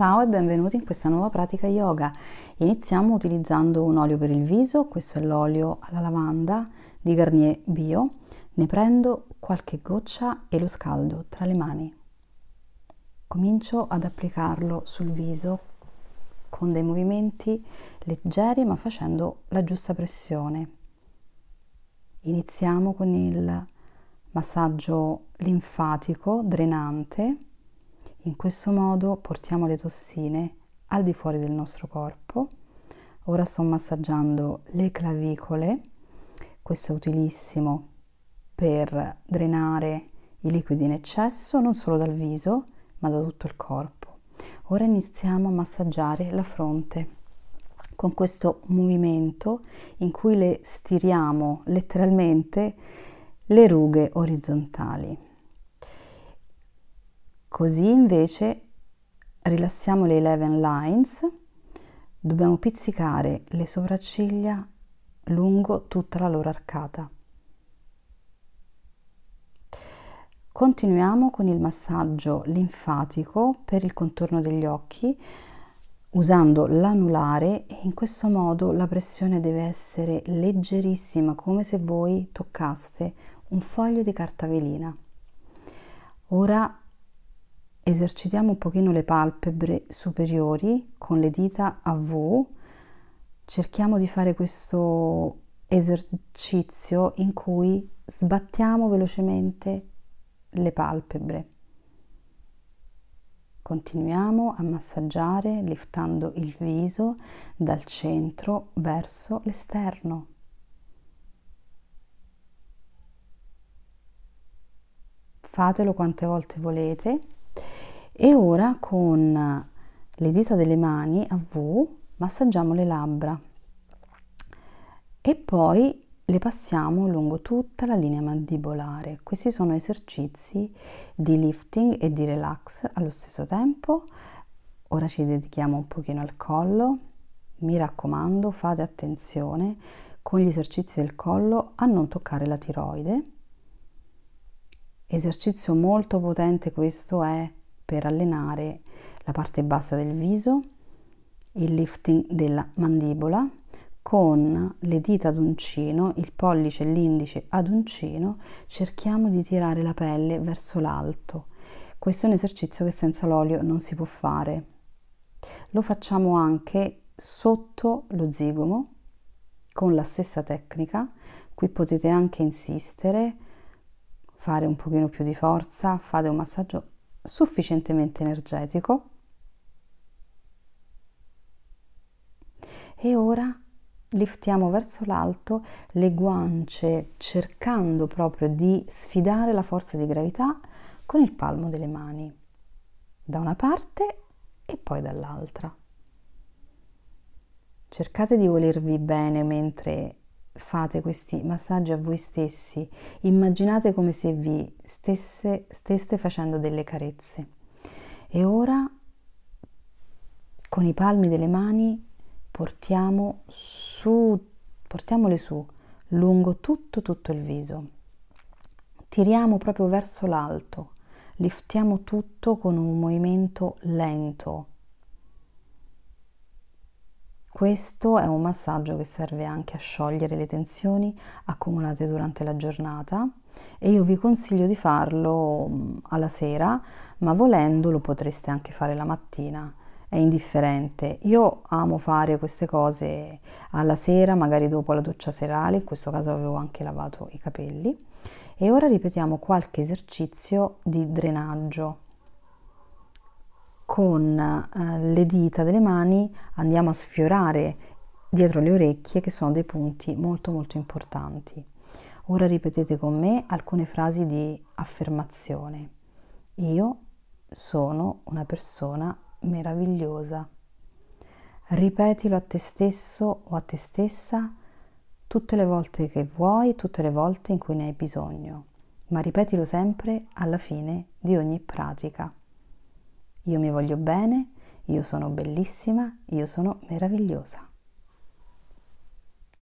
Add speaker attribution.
Speaker 1: Ciao e benvenuti in questa nuova pratica yoga. Iniziamo utilizzando un olio per il viso, questo è l'olio alla lavanda di Garnier Bio. Ne prendo qualche goccia e lo scaldo tra le mani. Comincio ad applicarlo sul viso con dei movimenti leggeri ma facendo la giusta pressione. Iniziamo con il massaggio linfatico drenante in questo modo portiamo le tossine al di fuori del nostro corpo. Ora sto massaggiando le clavicole, questo è utilissimo per drenare i liquidi in eccesso non solo dal viso ma da tutto il corpo. Ora iniziamo a massaggiare la fronte con questo movimento in cui le stiriamo letteralmente le rughe orizzontali. Così invece rilassiamo le 11 lines, dobbiamo pizzicare le sopracciglia lungo tutta la loro arcata. Continuiamo con il massaggio linfatico per il contorno degli occhi usando l'anulare e in questo modo la pressione deve essere leggerissima come se voi toccaste un foglio di carta velina. Ora esercitiamo un pochino le palpebre superiori con le dita a V, cerchiamo di fare questo esercizio in cui sbattiamo velocemente le palpebre. Continuiamo a massaggiare liftando il viso dal centro verso l'esterno. Fatelo quante volte volete e ora con le dita delle mani a V massaggiamo le labbra e poi le passiamo lungo tutta la linea mandibolare. Questi sono esercizi di lifting e di relax allo stesso tempo. Ora ci dedichiamo un pochino al collo. Mi raccomando, fate attenzione con gli esercizi del collo a non toccare la tiroide. Esercizio molto potente questo è per allenare la parte bassa del viso, il lifting della mandibola con le dita ad uncino, il pollice e l'indice ad uncino, cerchiamo di tirare la pelle verso l'alto. Questo è un esercizio che senza l'olio non si può fare. Lo facciamo anche sotto lo zigomo con la stessa tecnica. Qui potete anche insistere, fare un pochino più di forza, fate un massaggio sufficientemente energetico. E ora liftiamo verso l'alto le guance cercando proprio di sfidare la forza di gravità con il palmo delle mani, da una parte e poi dall'altra. Cercate di volervi bene mentre fate questi massaggi a voi stessi, immaginate come se vi stesse, steste facendo delle carezze. E ora con i palmi delle mani portiamo su, portiamole su lungo tutto tutto il viso. Tiriamo proprio verso l'alto, liftiamo tutto con un movimento lento, questo è un massaggio che serve anche a sciogliere le tensioni accumulate durante la giornata e io vi consiglio di farlo mm, alla sera, ma volendo lo potreste anche fare la mattina. È indifferente. Io amo fare queste cose alla sera, magari dopo la doccia serale, in questo caso avevo anche lavato i capelli. E ora ripetiamo qualche esercizio di drenaggio con eh, le dita delle mani andiamo a sfiorare dietro le orecchie che sono dei punti molto molto importanti. Ora ripetete con me alcune frasi di affermazione. Io sono una persona meravigliosa. Ripetilo a te stesso o a te stessa tutte le volte che vuoi, tutte le volte in cui ne hai bisogno, ma ripetilo sempre alla fine di ogni pratica. Io mi voglio bene, io sono bellissima, io sono meravigliosa.